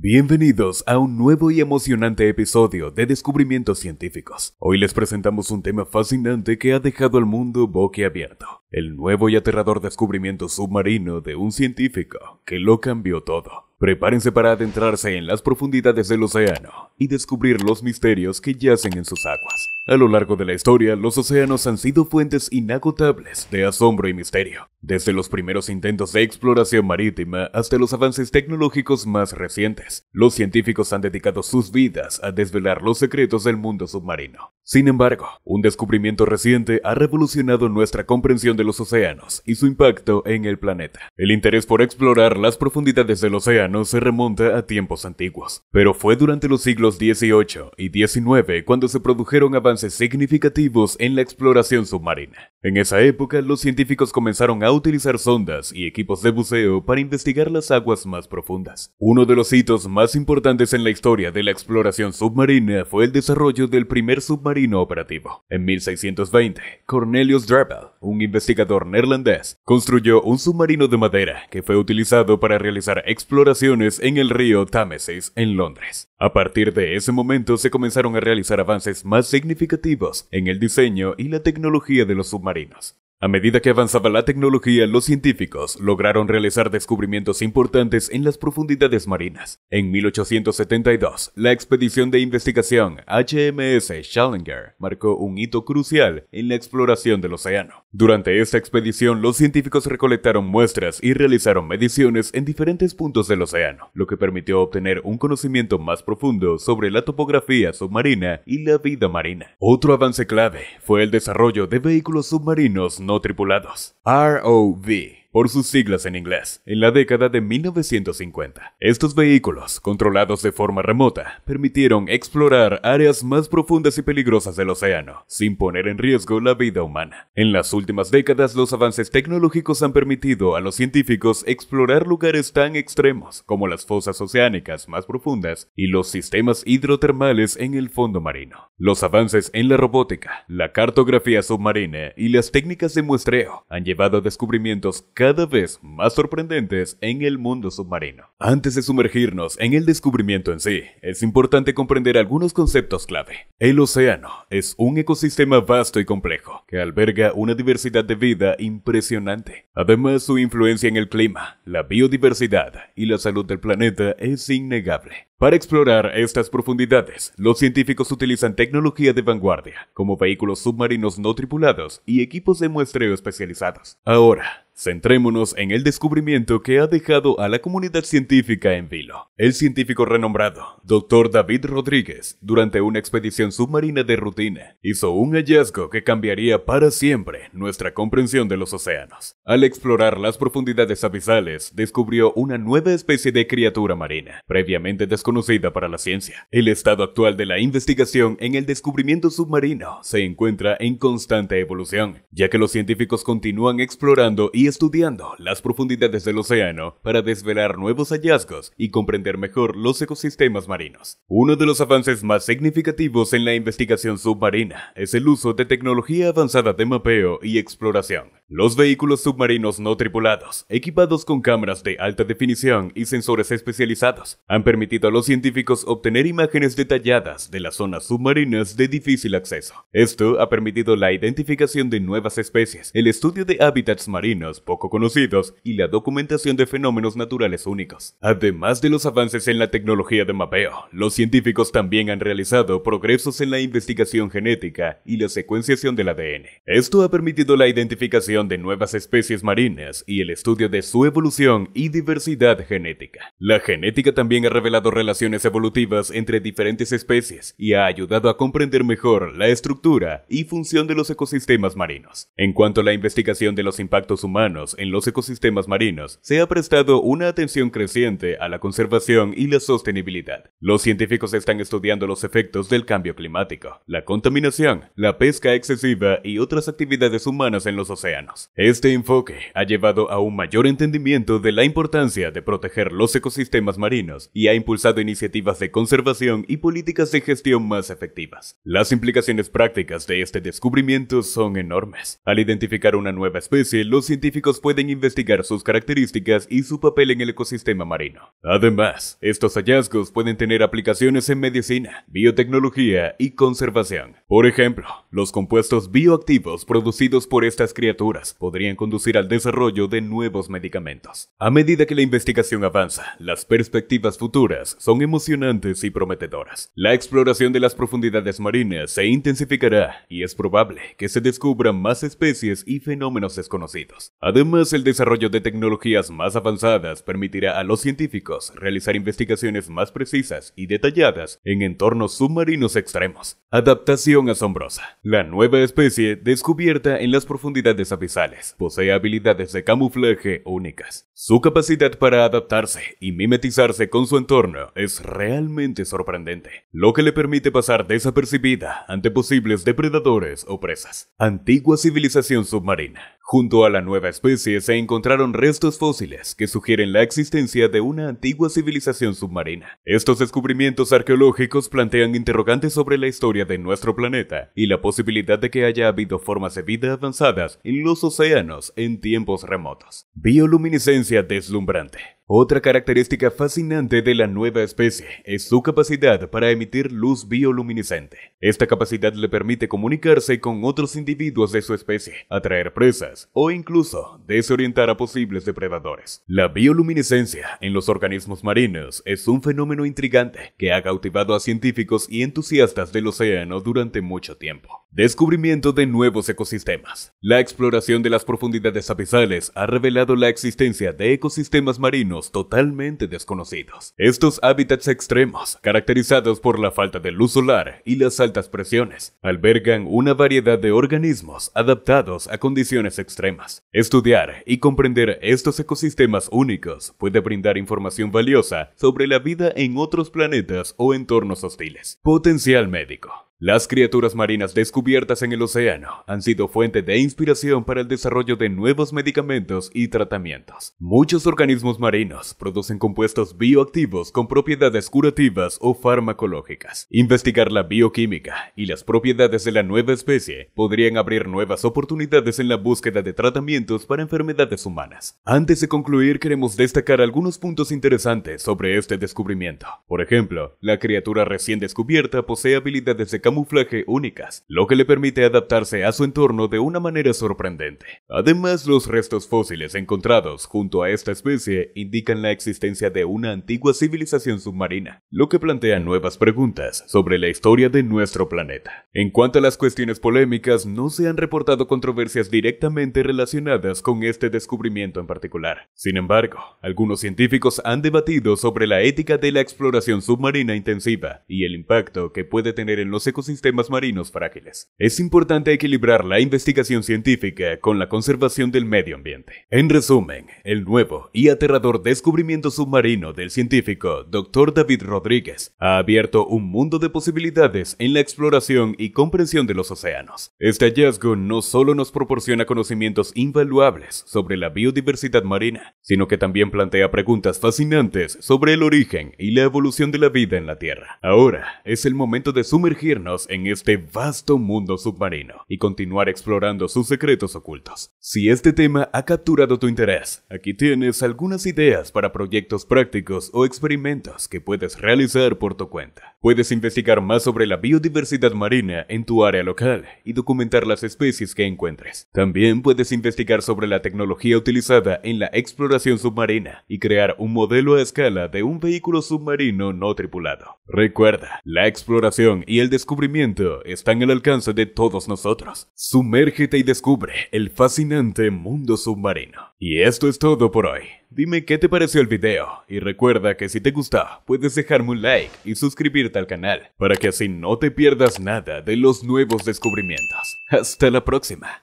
Bienvenidos a un nuevo y emocionante episodio de Descubrimientos Científicos. Hoy les presentamos un tema fascinante que ha dejado al mundo boquiabierto. El nuevo y aterrador descubrimiento submarino de un científico que lo cambió todo. Prepárense para adentrarse en las profundidades del océano y descubrir los misterios que yacen en sus aguas. A lo largo de la historia, los océanos han sido fuentes inagotables de asombro y misterio, desde los primeros intentos de exploración marítima hasta los avances tecnológicos más recientes. Los científicos han dedicado sus vidas a desvelar los secretos del mundo submarino. Sin embargo, un descubrimiento reciente ha revolucionado nuestra comprensión de los océanos y su impacto en el planeta. El interés por explorar las profundidades del océano se remonta a tiempos antiguos, pero fue durante los siglos XVIII y XIX cuando se produjeron avances significativos en la exploración submarina. En esa época, los científicos comenzaron a utilizar sondas y equipos de buceo para investigar las aguas más profundas. Uno de los hitos más importantes en la historia de la exploración submarina fue el desarrollo del primer submarino operativo. En 1620, Cornelius Drebbel, un investigador neerlandés, construyó un submarino de madera que fue utilizado para realizar exploraciones en el río Támesis en Londres. A partir de ese momento se comenzaron a realizar avances más significativos en el diseño y la tecnología de los submarinos marinos. A medida que avanzaba la tecnología, los científicos lograron realizar descubrimientos importantes en las profundidades marinas. En 1872, la expedición de investigación HMS Challenger marcó un hito crucial en la exploración del océano. Durante esta expedición, los científicos recolectaron muestras y realizaron mediciones en diferentes puntos del océano, lo que permitió obtener un conocimiento más profundo sobre la topografía submarina y la vida marina. Otro avance clave fue el desarrollo de vehículos submarinos no tripulados. ROV por sus siglas en inglés, en la década de 1950. Estos vehículos, controlados de forma remota, permitieron explorar áreas más profundas y peligrosas del océano, sin poner en riesgo la vida humana. En las últimas décadas, los avances tecnológicos han permitido a los científicos explorar lugares tan extremos como las fosas oceánicas más profundas y los sistemas hidrotermales en el fondo marino. Los avances en la robótica, la cartografía submarina y las técnicas de muestreo han llevado a descubrimientos cada vez más sorprendentes en el mundo submarino. Antes de sumergirnos en el descubrimiento en sí, es importante comprender algunos conceptos clave. El océano es un ecosistema vasto y complejo, que alberga una diversidad de vida impresionante. Además, su influencia en el clima, la biodiversidad y la salud del planeta es innegable. Para explorar estas profundidades, los científicos utilizan tecnología de vanguardia, como vehículos submarinos no tripulados y equipos de muestreo especializados. Ahora, centrémonos en el descubrimiento que ha dejado a la comunidad científica en vilo. El científico renombrado, Dr. David Rodríguez, durante una expedición submarina de rutina, hizo un hallazgo que cambiaría para siempre nuestra comprensión de los océanos. Al explorar las profundidades abisales, descubrió una nueva especie de criatura marina, previamente descubierta conocida para la ciencia. El estado actual de la investigación en el descubrimiento submarino se encuentra en constante evolución, ya que los científicos continúan explorando y estudiando las profundidades del océano para desvelar nuevos hallazgos y comprender mejor los ecosistemas marinos. Uno de los avances más significativos en la investigación submarina es el uso de tecnología avanzada de mapeo y exploración. Los vehículos submarinos no tripulados, equipados con cámaras de alta definición y sensores especializados, han permitido a científicos obtener imágenes detalladas de las zonas submarinas de difícil acceso. Esto ha permitido la identificación de nuevas especies, el estudio de hábitats marinos poco conocidos y la documentación de fenómenos naturales únicos. Además de los avances en la tecnología de mapeo, los científicos también han realizado progresos en la investigación genética y la secuenciación del ADN. Esto ha permitido la identificación de nuevas especies marinas y el estudio de su evolución y diversidad genética. La genética también ha revelado relaciones relaciones evolutivas entre diferentes especies y ha ayudado a comprender mejor la estructura y función de los ecosistemas marinos. En cuanto a la investigación de los impactos humanos en los ecosistemas marinos, se ha prestado una atención creciente a la conservación y la sostenibilidad. Los científicos están estudiando los efectos del cambio climático, la contaminación, la pesca excesiva y otras actividades humanas en los océanos. Este enfoque ha llevado a un mayor entendimiento de la importancia de proteger los ecosistemas marinos y ha impulsado iniciativas de conservación y políticas de gestión más efectivas. Las implicaciones prácticas de este descubrimiento son enormes. Al identificar una nueva especie, los científicos pueden investigar sus características y su papel en el ecosistema marino. Además, estos hallazgos pueden tener aplicaciones en medicina, biotecnología y conservación. Por ejemplo, los compuestos bioactivos producidos por estas criaturas podrían conducir al desarrollo de nuevos medicamentos. A medida que la investigación avanza, las perspectivas futuras son emocionantes y prometedoras. La exploración de las profundidades marinas se intensificará y es probable que se descubran más especies y fenómenos desconocidos. Además, el desarrollo de tecnologías más avanzadas permitirá a los científicos realizar investigaciones más precisas y detalladas en entornos submarinos extremos. Adaptación asombrosa. La nueva especie descubierta en las profundidades abisales posee habilidades de camuflaje únicas. Su capacidad para adaptarse y mimetizarse con su entorno es realmente sorprendente, lo que le permite pasar desapercibida ante posibles depredadores o presas. Antigua civilización submarina. Junto a la nueva especie se encontraron restos fósiles que sugieren la existencia de una antigua civilización submarina. Estos descubrimientos arqueológicos plantean interrogantes sobre la historia de nuestro planeta y la posibilidad de que haya habido formas de vida avanzadas en los océanos en tiempos remotos. Bioluminiscencia deslumbrante. Otra característica fascinante de la nueva especie es su capacidad para emitir luz bioluminiscente. Esta capacidad le permite comunicarse con otros individuos de su especie, atraer presas, o incluso desorientar a posibles depredadores. La bioluminiscencia en los organismos marinos es un fenómeno intrigante que ha cautivado a científicos y entusiastas del océano durante mucho tiempo. Descubrimiento de nuevos ecosistemas. La exploración de las profundidades abisales ha revelado la existencia de ecosistemas marinos totalmente desconocidos. Estos hábitats extremos, caracterizados por la falta de luz solar y las altas presiones, albergan una variedad de organismos adaptados a condiciones extremas. Estudiar y comprender estos ecosistemas únicos puede brindar información valiosa sobre la vida en otros planetas o entornos hostiles. Potencial médico. Las criaturas marinas descubiertas en el océano han sido fuente de inspiración para el desarrollo de nuevos medicamentos y tratamientos. Muchos organismos marinos producen compuestos bioactivos con propiedades curativas o farmacológicas. Investigar la bioquímica y las propiedades de la nueva especie podrían abrir nuevas oportunidades en la búsqueda de tratamientos para enfermedades humanas. Antes de concluir, queremos destacar algunos puntos interesantes sobre este descubrimiento. Por ejemplo, la criatura recién descubierta posee habilidades de camuflaje únicas, lo que le permite adaptarse a su entorno de una manera sorprendente. Además, los restos fósiles encontrados junto a esta especie indican la existencia de una antigua civilización submarina, lo que plantea nuevas preguntas sobre la historia de nuestro planeta. En cuanto a las cuestiones polémicas, no se han reportado controversias directamente relacionadas con este descubrimiento en particular. Sin embargo, algunos científicos han debatido sobre la ética de la exploración submarina intensiva y el impacto que puede tener en los ecosistemas sistemas marinos frágiles. Es importante equilibrar la investigación científica con la conservación del medio ambiente. En resumen, el nuevo y aterrador descubrimiento submarino del científico Dr. David Rodríguez ha abierto un mundo de posibilidades en la exploración y comprensión de los océanos. Este hallazgo no solo nos proporciona conocimientos invaluables sobre la biodiversidad marina, sino que también plantea preguntas fascinantes sobre el origen y la evolución de la vida en la Tierra. Ahora es el momento de sumergirnos en este vasto mundo submarino y continuar explorando sus secretos ocultos. Si este tema ha capturado tu interés, aquí tienes algunas ideas para proyectos prácticos o experimentos que puedes realizar por tu cuenta. Puedes investigar más sobre la biodiversidad marina en tu área local y documentar las especies que encuentres. También puedes investigar sobre la tecnología utilizada en la exploración submarina y crear un modelo a escala de un vehículo submarino no tripulado. Recuerda, la exploración y el descubrimiento descubrimiento en al alcance de todos nosotros. Sumérgete y descubre el fascinante mundo submarino. Y esto es todo por hoy. Dime qué te pareció el video y recuerda que si te gustó puedes dejarme un like y suscribirte al canal para que así no te pierdas nada de los nuevos descubrimientos. Hasta la próxima.